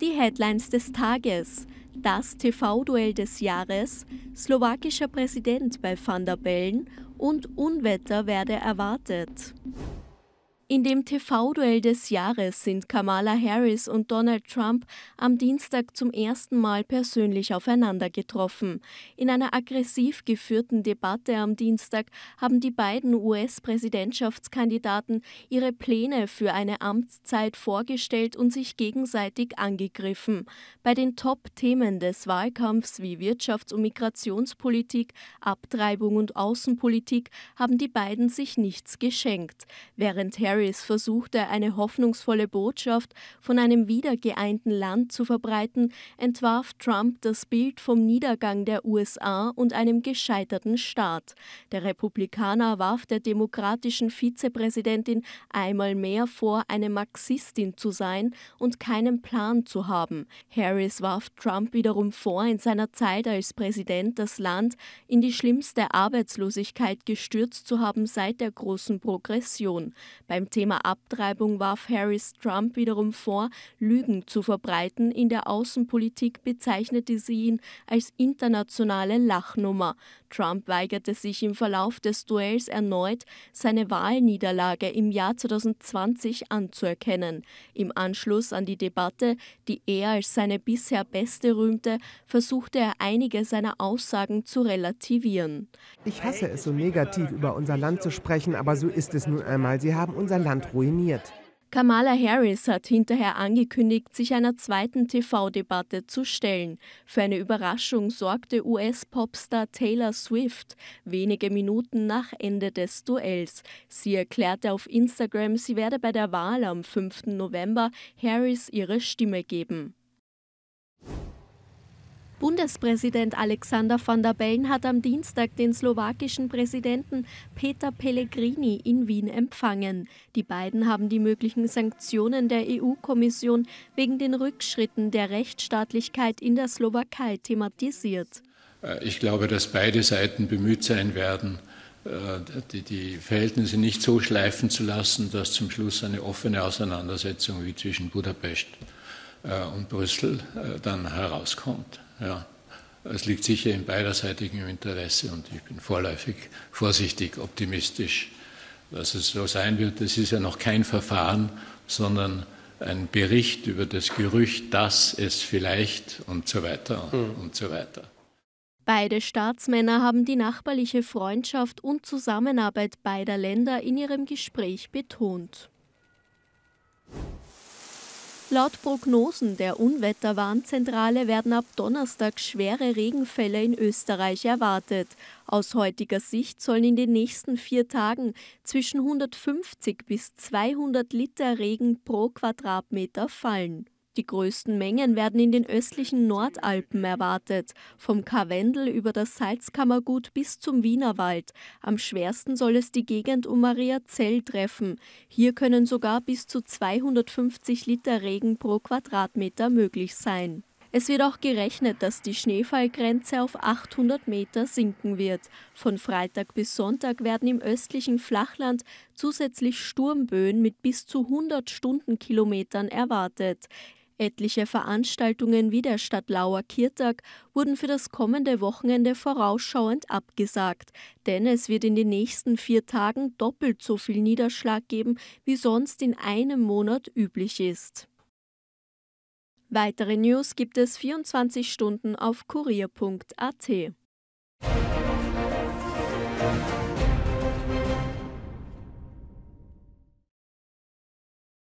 Die Headlines des Tages. Das TV-Duell des Jahres, slowakischer Präsident bei Van der Bellen und Unwetter werde erwartet. In dem TV-Duell des Jahres sind Kamala Harris und Donald Trump am Dienstag zum ersten Mal persönlich aufeinander getroffen. In einer aggressiv geführten Debatte am Dienstag haben die beiden US-Präsidentschaftskandidaten ihre Pläne für eine Amtszeit vorgestellt und sich gegenseitig angegriffen. Bei den Top-Themen des Wahlkampfs wie Wirtschafts- und Migrationspolitik, Abtreibung und Außenpolitik haben die beiden sich nichts geschenkt, während Harris Harris versuchte, eine hoffnungsvolle Botschaft von einem wiedergeeinten Land zu verbreiten, entwarf Trump das Bild vom Niedergang der USA und einem gescheiterten Staat. Der Republikaner warf der demokratischen Vizepräsidentin einmal mehr vor, eine Marxistin zu sein und keinen Plan zu haben. Harris warf Trump wiederum vor, in seiner Zeit als Präsident das Land in die schlimmste Arbeitslosigkeit gestürzt zu haben seit der großen Progression. Beim Thema Abtreibung warf Harris Trump wiederum vor, Lügen zu verbreiten. In der Außenpolitik bezeichnete sie ihn als internationale Lachnummer. Trump weigerte sich im Verlauf des Duells erneut, seine Wahlniederlage im Jahr 2020 anzuerkennen. Im Anschluss an die Debatte, die er als seine bisher beste rühmte, versuchte er einige seiner Aussagen zu relativieren. Ich hasse es, so negativ über unser Land zu sprechen, aber so ist es nun einmal. Sie haben unser unser Land ruiniert. Kamala Harris hat hinterher angekündigt, sich einer zweiten TV-Debatte zu stellen. Für eine Überraschung sorgte US-Popstar Taylor Swift wenige Minuten nach Ende des Duells. Sie erklärte auf Instagram, sie werde bei der Wahl am 5. November Harris ihre Stimme geben. Bundespräsident Alexander van der Bellen hat am Dienstag den slowakischen Präsidenten Peter Pellegrini in Wien empfangen. Die beiden haben die möglichen Sanktionen der EU-Kommission wegen den Rückschritten der Rechtsstaatlichkeit in der Slowakei thematisiert. Äh, ich glaube, dass beide Seiten bemüht sein werden, äh, die, Verhältnisse nicht so schleifen zu lassen, dass zum Schluss eine offene Auseinandersetzung wie zwischen Budapest und äh, und Brüssel äh, dann herauskommt. Ja. Es liegt sicher in beiderseitigem Interesse und ich bin vorläufig vorsichtig optimistisch, dass es so sein wird. Es ist ja noch kein Verfahren, sondern ein Bericht über das Gerücht, dass es vielleicht und so weiter mhm. und so weiter. Beide Staatsmänner haben die nachbarliche Freundschaft und Zusammenarbeit beider Länder in ihrem Gespräch betont. Laut Prognosen der Unwetterwarnzentrale werden ab Donnerstag schwere Regenfälle in Österreich erwartet. Aus heutiger Sicht sollen in den nächsten vier Tagen zwischen 150 bis 200 Liter Regen pro Quadratmeter fallen. Die größten Mengen werden in den östlichen Nordalpen erwartet, vom Karwendel über das Salzkammergut bis zum Wienerwald. Am schwersten soll es die Gegend um Mariazell treffen. Hier können sogar bis zu 250 Liter Regen pro Quadratmeter möglich sein. Es wird auch gerechnet, dass die Schneefallgrenze auf 800 Meter sinken wird. Von Freitag bis Sonntag werden im östlichen Flachland zusätzlich Sturmböen mit bis zu 100 Stundenkilometern erwartet. Etliche Veranstaltungen wie der Stadtlauer Kirtag wurden für das kommende Wochenende vorausschauend abgesagt, denn es wird in den nächsten vier Tagen doppelt so viel Niederschlag geben, wie sonst in einem Monat üblich ist. Weitere News gibt es 24 Stunden auf kurier.at.